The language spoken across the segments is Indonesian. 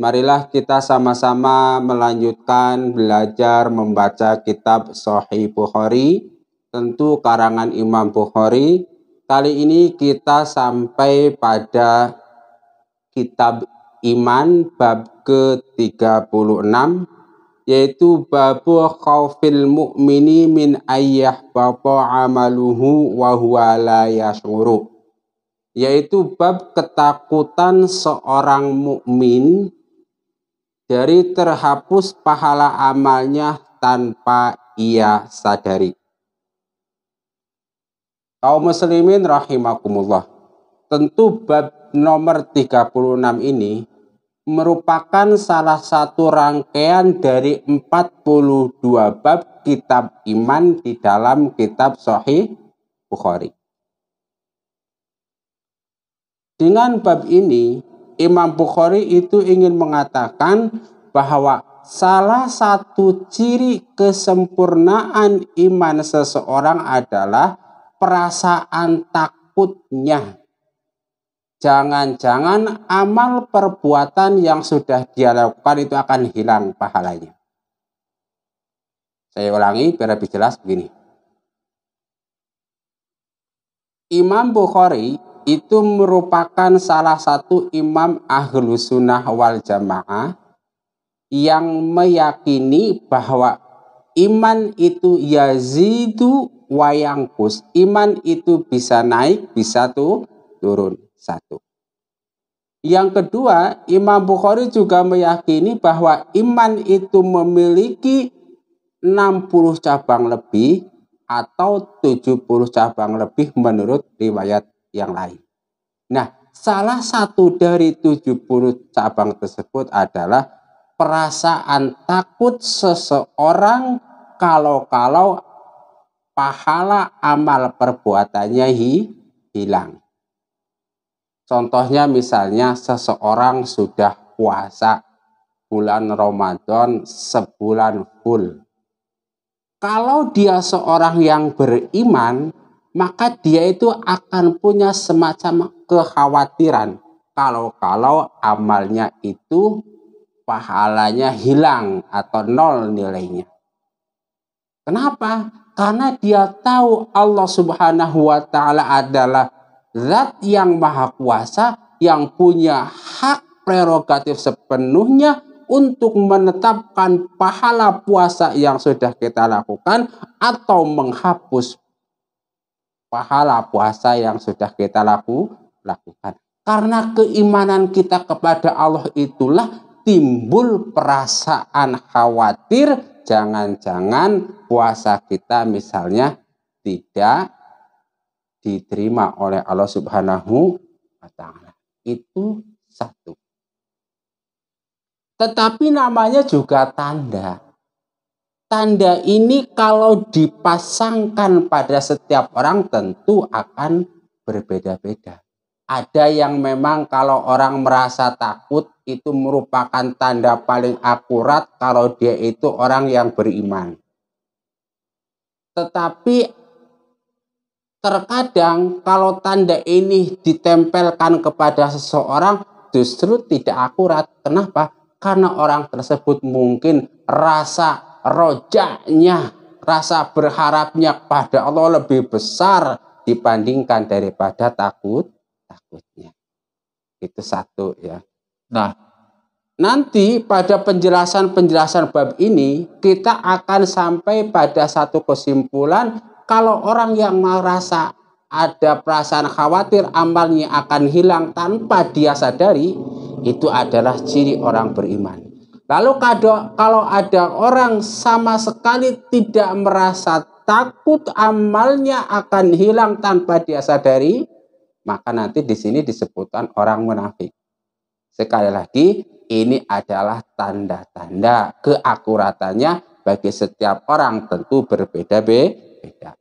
marilah kita sama-sama melanjutkan belajar membaca kitab Sahih Bukhari, tentu karangan Imam Bukhari. Kali ini kita sampai pada kitab iman bab ke-36 yaitu babu khaufil mu'mini min ayyah bapa amaluhu wa huwa la yaitu bab ketakutan seorang mukmin dari terhapus pahala amalnya tanpa ia sadari. Kaum muslimin rahimakumullah. Tentu bab nomor 36 ini merupakan salah satu rangkaian dari 42 bab kitab iman di dalam kitab Sahih Bukhari. Dengan bab ini Imam Bukhari itu ingin mengatakan bahwa salah satu ciri kesempurnaan iman seseorang adalah perasaan takutnya. Jangan-jangan amal perbuatan yang sudah dia lakukan itu akan hilang pahalanya. Saya ulangi biar lebih jelas begini. Imam Bukhari itu merupakan salah satu imam ahlu sunnah wal jamaah yang meyakini bahwa iman itu yazidu wayangkus. Iman itu bisa naik, bisa tuh turun. Satu. Yang kedua, Imam Bukhari juga meyakini bahwa iman itu memiliki 60 cabang lebih atau 70 cabang lebih menurut riwayat yang lain. Nah, salah satu dari 70 cabang tersebut adalah perasaan takut seseorang kalau-kalau pahala amal perbuatannya hi, hilang. Contohnya misalnya seseorang sudah puasa bulan Ramadan sebulan full. Kalau dia seorang yang beriman, maka dia itu akan punya semacam kekhawatiran kalau-kalau amalnya itu pahalanya hilang atau nol nilainya. Kenapa? Karena dia tahu Allah Subhanahu wa taala adalah zat yang maha kuasa yang punya hak prerogatif sepenuhnya untuk menetapkan pahala puasa yang sudah kita lakukan atau menghapus pahala puasa yang sudah kita laku, lakukan. Karena keimanan kita kepada Allah itulah timbul perasaan khawatir jangan-jangan puasa kita misalnya tidak diterima oleh Allah Subhanahu wa taala. Itu satu. Tetapi namanya juga tanda Tanda ini kalau dipasangkan pada setiap orang tentu akan berbeda-beda. Ada yang memang kalau orang merasa takut itu merupakan tanda paling akurat kalau dia itu orang yang beriman. Tetapi terkadang kalau tanda ini ditempelkan kepada seseorang justru tidak akurat. Kenapa? Karena orang tersebut mungkin rasa rojaknya, rasa berharapnya pada Allah lebih besar dibandingkan daripada takut takutnya. Itu satu ya. Nah, nanti pada penjelasan-penjelasan bab ini kita akan sampai pada satu kesimpulan kalau orang yang merasa ada perasaan khawatir amalnya akan hilang tanpa dia sadari itu adalah ciri orang beriman. Lalu kado kalau ada orang sama sekali tidak merasa takut amalnya akan hilang tanpa dia sadari, maka nanti di sini disebutkan orang munafik. Sekali lagi, ini adalah tanda-tanda keakuratannya bagi setiap orang tentu berbeda-beda.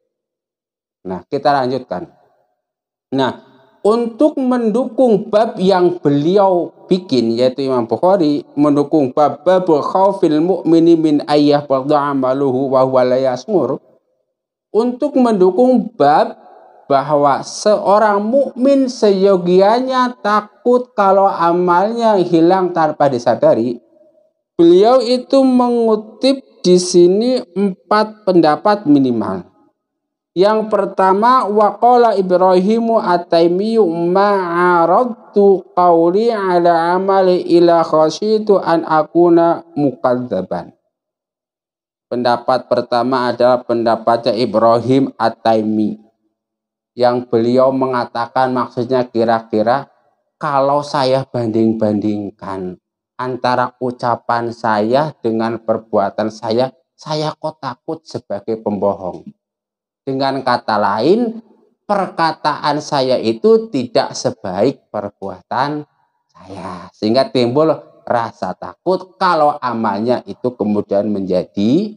Nah, kita lanjutkan. Nah, untuk mendukung bab yang beliau bikin yaitu Imam Bukhari mendukung bab babul khaufil mu'mini min ayyah amaluhu wa huwa la yasmur untuk mendukung bab bahwa seorang mukmin seyogianya takut kalau amalnya hilang tanpa disadari beliau itu mengutip di sini empat pendapat minimal yang pertama waqala Ibrahimu at-Taimiyyu ma'aradtu qawli ala amali ila khashitu an akuna mukadzaban. Pendapat pertama adalah pendapatnya Ibrahim At-Taimi yang beliau mengatakan maksudnya kira-kira kalau saya banding-bandingkan antara ucapan saya dengan perbuatan saya, saya kok takut sebagai pembohong dengan kata lain, perkataan saya itu tidak sebaik perbuatan saya. Sehingga timbul rasa takut kalau amalnya itu kemudian menjadi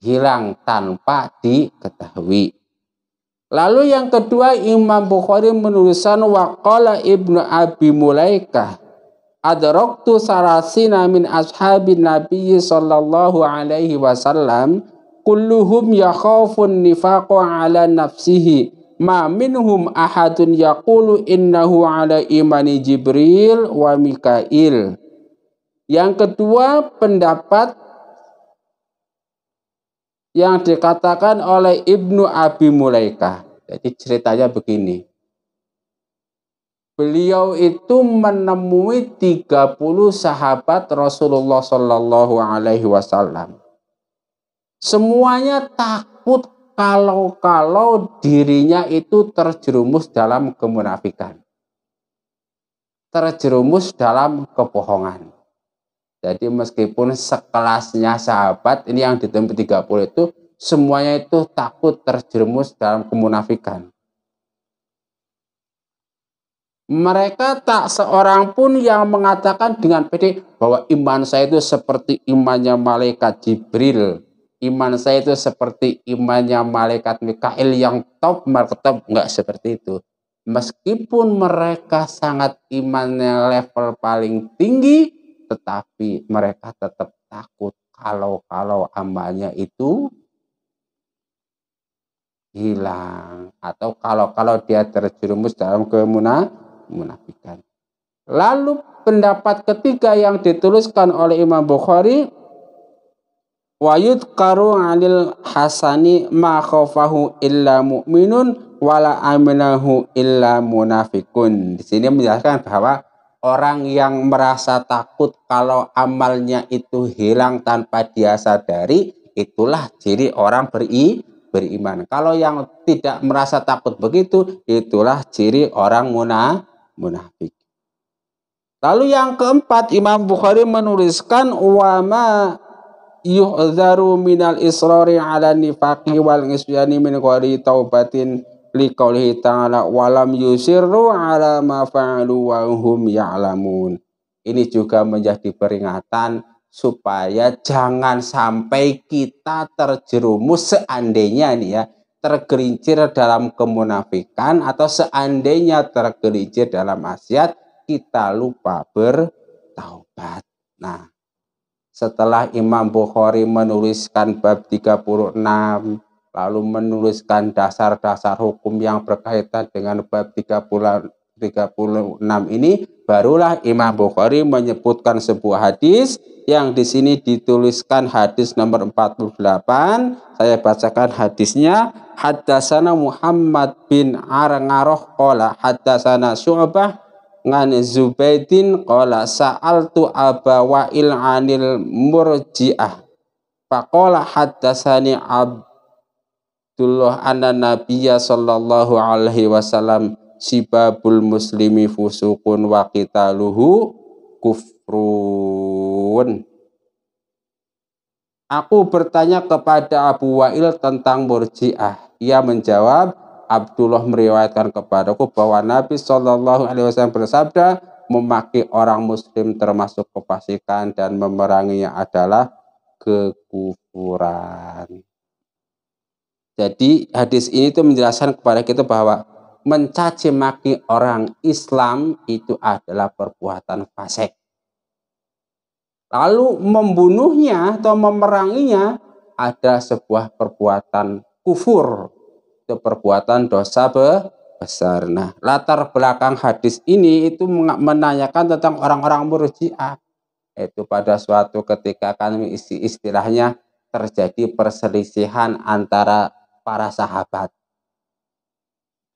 hilang tanpa diketahui. Lalu yang kedua Imam Bukhari menuliskan waqala Ibnu Abi Mulaikah adraktu sarasina min ashabin Nabi sallallahu alaihi wasallam kulluhum yakhafun nifaqa ala nafsihi ma minhum ahadun yaqulu innahu ala imani Jibril wa Mikail yang kedua pendapat yang dikatakan oleh Ibnu Abi Mulaika jadi ceritanya begini Beliau itu menemui 30 sahabat Rasulullah Shallallahu alaihi wasallam Semuanya takut kalau-kalau dirinya itu terjerumus dalam kemunafikan. Terjerumus dalam kebohongan. Jadi meskipun sekelasnya sahabat, ini yang di tempat 30 itu, semuanya itu takut terjerumus dalam kemunafikan. Mereka tak seorang pun yang mengatakan dengan pede bahwa iman saya itu seperti imannya malaikat Jibril iman saya itu seperti imannya malaikat Mikail yang top marketop nggak seperti itu meskipun mereka sangat imannya level paling tinggi tetapi mereka tetap takut kalau-kalau amalnya itu hilang atau kalau-kalau dia terjerumus dalam kemunafikan. Lalu pendapat ketiga yang dituliskan oleh Imam Bukhari Wayud karu alil hasani ma khofahu illa mu'minun wala aminahu illa munafikun. Di sini menjelaskan bahwa orang yang merasa takut kalau amalnya itu hilang tanpa dia sadari, itulah ciri orang beri beriman. Kalau yang tidak merasa takut begitu, itulah ciri orang muna, munafik. Lalu yang keempat Imam Bukhari menuliskan wama yuhzaru minal israri ala nifaqi wal isyani min qari taubatin liqaulihi ta'ala walam yusirru ala ma fa'alu wa hum ya'lamun. Ini juga menjadi peringatan supaya jangan sampai kita terjerumus seandainya nih ya tergelincir dalam kemunafikan atau seandainya tergelincir dalam maksiat kita lupa bertaubat. Nah, setelah Imam Bukhari menuliskan bab 36 lalu menuliskan dasar-dasar hukum yang berkaitan dengan bab 36 ini barulah Imam Bukhari menyebutkan sebuah hadis yang di sini dituliskan hadis nomor 48 saya bacakan hadisnya hadasana Muhammad bin Arangaroh kola hadasana Syu'bah ngan Zubaidin qala sa'altu Aba Wa'il anil murji'ah faqala haddatsani Abdullah anna nabiyya sallallahu alaihi wasallam sibabul muslimi fusukun wa qitaluhu kufrun Aku bertanya kepada Abu Wa'il tentang murji'ah. Ia menjawab, Abdullah meriwayatkan kepadaku bahwa Nabi Shallallahu Alaihi Wasallam bersabda memaki orang Muslim termasuk kefasikan dan memeranginya adalah kekufuran. Jadi hadis ini itu menjelaskan kepada kita bahwa mencaci maki orang Islam itu adalah perbuatan fasik. Lalu membunuhnya atau memeranginya ada sebuah perbuatan kufur itu perbuatan dosa besar. Nah, latar belakang hadis ini itu menanyakan tentang orang-orang murjiah. Itu pada suatu ketika kan isi istilahnya terjadi perselisihan antara para sahabat.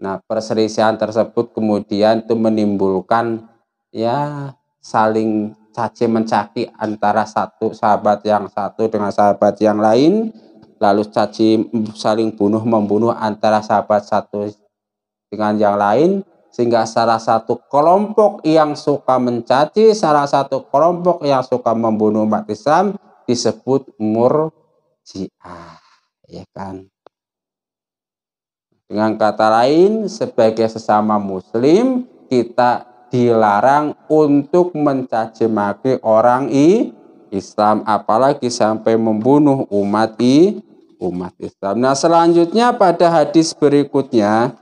Nah, perselisihan tersebut kemudian itu menimbulkan ya saling caci mencaci antara satu sahabat yang satu dengan sahabat yang lain lalu caci saling bunuh membunuh antara sahabat satu dengan yang lain sehingga salah satu kelompok yang suka mencaci salah satu kelompok yang suka membunuh umat Islam disebut murjiah ya kan dengan kata lain sebagai sesama muslim kita dilarang untuk mencaci maki orang i Islam apalagi sampai membunuh umat i umat Islam. Nah, selanjutnya pada hadis berikutnya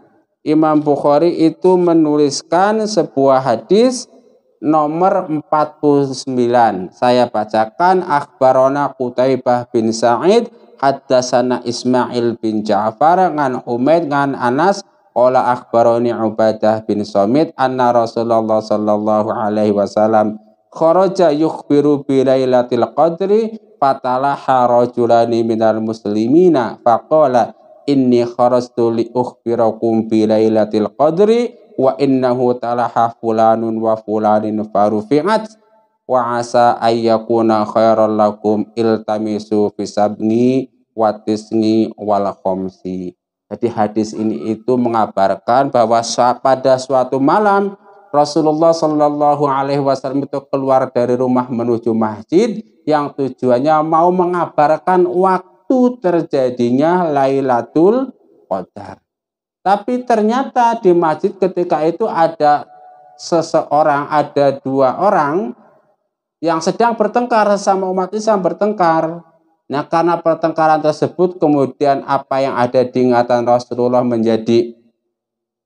Imam Bukhari itu menuliskan sebuah hadis nomor 49. Saya bacakan Akhbarona Qutaibah bin Sa'id Haddasana Ismail bin Ja'far ngan Umid ngan Anas Ola akhbaroni Ubadah bin Somit anna Rasulullah sallallahu alaihi wasallam Khoroja yukhbiru bilailatil qadri fatalaha rajulani minal muslimina faqala inni kharastu li ukhbirakum bi lailatil qadri wa innahu talaha fulanun wa fulanin farufi'at wa asa ayyakuna khairan lakum iltamisu sabni wa tisni wal khamsi Jadi hadis ini itu mengabarkan bahwa pada suatu malam Rasulullah Shallallahu Alaihi Wasallam itu keluar dari rumah menuju masjid yang tujuannya mau mengabarkan waktu terjadinya Lailatul Qadar. Tapi ternyata di masjid ketika itu ada seseorang, ada dua orang yang sedang bertengkar sama umat Islam bertengkar. Nah karena pertengkaran tersebut kemudian apa yang ada di ingatan Rasulullah menjadi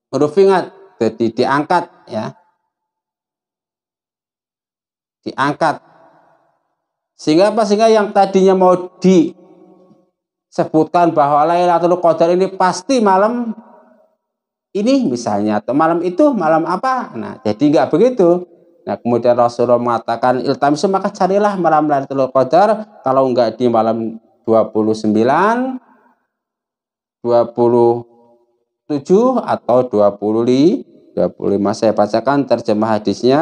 huruf ingat, jadi diangkat ya. Diangkat sehingga apa? Sehingga yang tadinya mau disebutkan bahwa Lailatul Qadar ini pasti malam ini misalnya atau malam itu malam apa? Nah, jadi nggak begitu. Nah, kemudian Rasulullah mengatakan iltamisu maka carilah malam Lailatul Qadar kalau nggak di malam 29 27 atau 25 25 saya bacakan terjemah hadisnya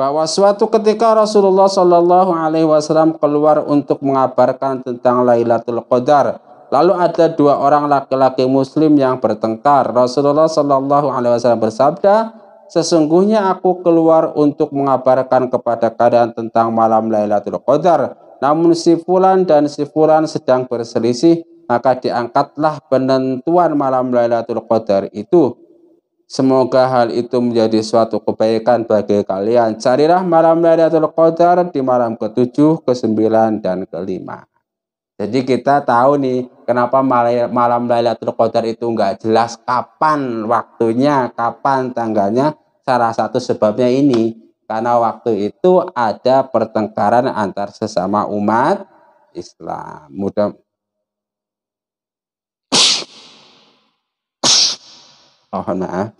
bahwa suatu ketika Rasulullah Shallallahu Alaihi Wasallam keluar untuk mengabarkan tentang Lailatul Qadar. Lalu ada dua orang laki-laki Muslim yang bertengkar. Rasulullah Shallallahu Alaihi Wasallam bersabda, sesungguhnya aku keluar untuk mengabarkan kepada kalian tentang malam Lailatul Qadar. Namun si Fulan dan si Fulan sedang berselisih, maka diangkatlah penentuan malam Lailatul Qadar itu Semoga hal itu menjadi suatu kebaikan bagi kalian. Carilah malam Lailatul Qadar di malam ke-7, ke-9, dan ke-5. Jadi kita tahu nih kenapa malam Lailatul Qadar itu nggak jelas kapan waktunya, kapan tanggalnya. Salah satu sebabnya ini karena waktu itu ada pertengkaran antar sesama umat Islam. Mudah Oh, maaf.